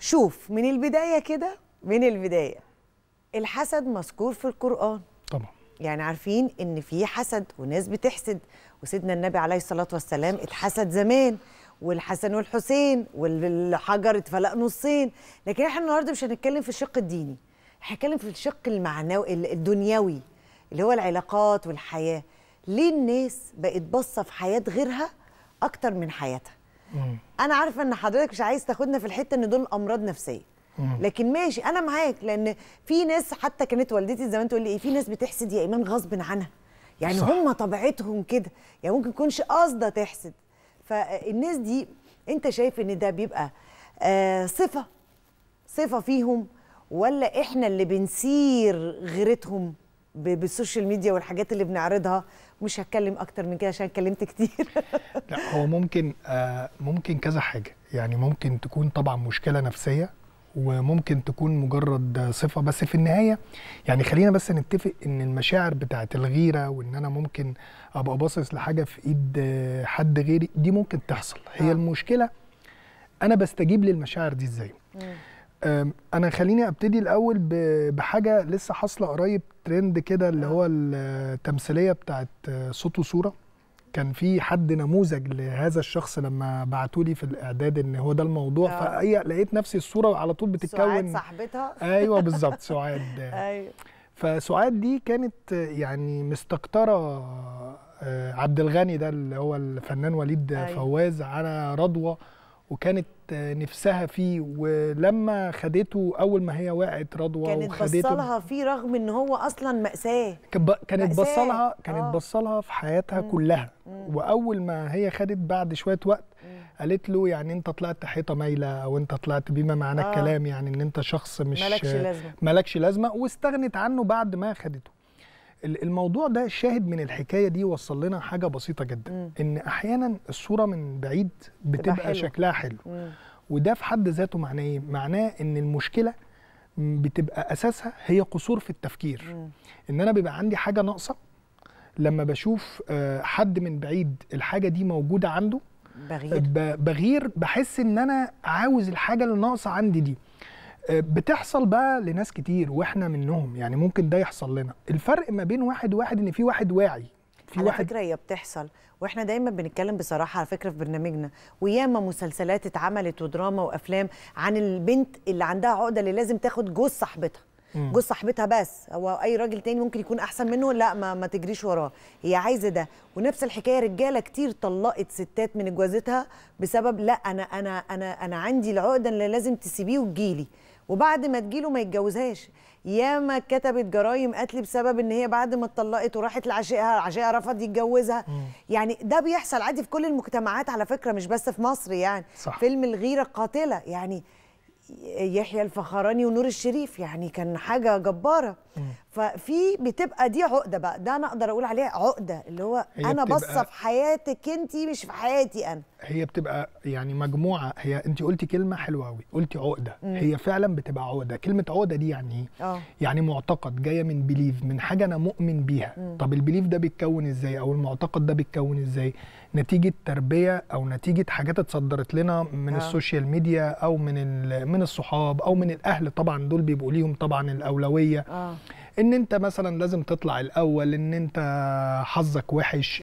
شوف من البدايه كده من البدايه الحسد مذكور في القران طبعا يعني عارفين ان في حسد وناس بتحسد وسيدنا النبي عليه الصلاه والسلام اتحسد زمان والحسن والحسين والحجر اتفلق نصين لكن احنا النهارده مش هنتكلم في الشق الديني احنا هنتكلم في الشق المعنوي الدنيوي اللي هو العلاقات والحياه ليه الناس بقت باصه في حياه غيرها اكتر من حياتها انا عارفه ان حضرتك مش عايز تاخدنا في الحته ان دول امراض نفسيه لكن ماشي انا معاك لان في ناس حتى كانت والدتي زمان تقول لي ايه في ناس بتحسد يا ايمان غصب عنها يعني هم طبيعتهم كده يعني ممكن تكونش قاصده تحسد فالناس دي انت شايف ان ده بيبقى آه صفه صفه فيهم ولا احنا اللي بنسير غيرتهم بالسوشيال ميديا والحاجات اللي بنعرضها مش هتكلم اكتر من كده عشان اتكلمت كتير لا هو ممكن آه ممكن كذا حاجه يعني ممكن تكون طبعا مشكله نفسيه وممكن تكون مجرد صفه بس في النهايه يعني خلينا بس نتفق ان المشاعر بتاعه الغيره وان انا ممكن ابقى باصص لحاجه في ايد آه، حد غيري دي ممكن تحصل هي آه. المشكله انا بستجيب للمشاعر دي ازاي انا خليني ابتدي الاول بحاجه لسه حاصله قريب ترند كده اللي هو التمثيليه بتاعت صوت وصوره كان في حد نموذج لهذا الشخص لما بعتوا لي في الاعداد ان هو ده الموضوع آه. فاي لقيت نفسي الصوره على طول بتتكون سعاد صاحبتها ايوه بالظبط سعاد ايوه فسعاد دي كانت يعني مستكتره آه، عبد الغني ده اللي هو الفنان وليد أيوة. فواز على رضوه وكانت نفسها فيه ولما خدته اول ما هي وقعت رضوى كانت وخدته بصلها فيه رغم ان هو اصلا مأساة كانت بصلها كانت آه. بصلها في حياتها مم. كلها مم. واول ما هي خدت بعد شويه وقت قالت له يعني انت طلعت حيطه مايله او انت طلعت بما معناه آه. الكلام يعني ان انت شخص مش مالكش لازمه مالكش لازمه واستغنت عنه بعد ما خدته الموضوع ده شاهد من الحكايه دي وصل لنا حاجه بسيطه جدا مم. ان احيانا الصوره من بعيد بتبقى حلو. شكلها حلو مم. وده في حد ذاته معناه ايه معناه ان المشكله بتبقى اساسها هي قصور في التفكير مم. ان انا بيبقى عندي حاجه ناقصه لما بشوف آه، حد من بعيد الحاجه دي موجوده عنده بغير بغير بحس ان انا عاوز الحاجه اللي ناقصه عندي دي بتحصل بقى لناس كتير واحنا منهم يعني ممكن ده يحصل لنا الفرق ما بين واحد وواحد ان في واحد واعي في على واحد فكره هي بتحصل واحنا دايما بنتكلم بصراحه على فكره في برنامجنا وياما مسلسلات اتعملت ودراما وافلام عن البنت اللي عندها عقده اللي لازم تاخد جوز صاحبتها جوز صاحبتها بس هو اي راجل تاني ممكن يكون احسن منه لا ما, ما تجريش وراه هي عايزه ده ونفس الحكايه رجاله كتير طلقت ستات من جوازتها بسبب لا انا انا انا انا عندي العقده اللي لازم تسيبيه وتجيلي وبعد ما تجيله ما يتجوزهاش ياما كتبت جرايم قتل بسبب ان هي بعد ما اتطلقت وراحت لعشقها عشقها رفض يتجوزها مم. يعني ده بيحصل عادي في كل المجتمعات على فكره مش بس في مصر يعني صح. فيلم الغيره القاتله يعني يحيى الفخراني ونور الشريف يعني كان حاجه جباره مم. ففي بتبقى دي عقده بقى ده انا اقدر اقول عليها عقده اللي هو انا بصه في حياتك انت مش في حياتي انا هي بتبقى يعني مجموعه هي انت قلتي كلمه حلوه قوي قلتي عقده مم. هي فعلا بتبقى عقده كلمه عقده دي يعني ايه آه. يعني معتقد جايه من بليف من حاجه انا مؤمن بيها مم. طب البليف ده بيتكون ازاي او المعتقد ده بيتكون ازاي نتيجه تربيه او نتيجه حاجات اتصدرت لنا من أوه. السوشيال ميديا او من من الصحاب او من الاهل طبعا دول بيبقوا ليهم طبعا الاولويه أوه. ان انت مثلا لازم تطلع الاول ان انت حظك وحش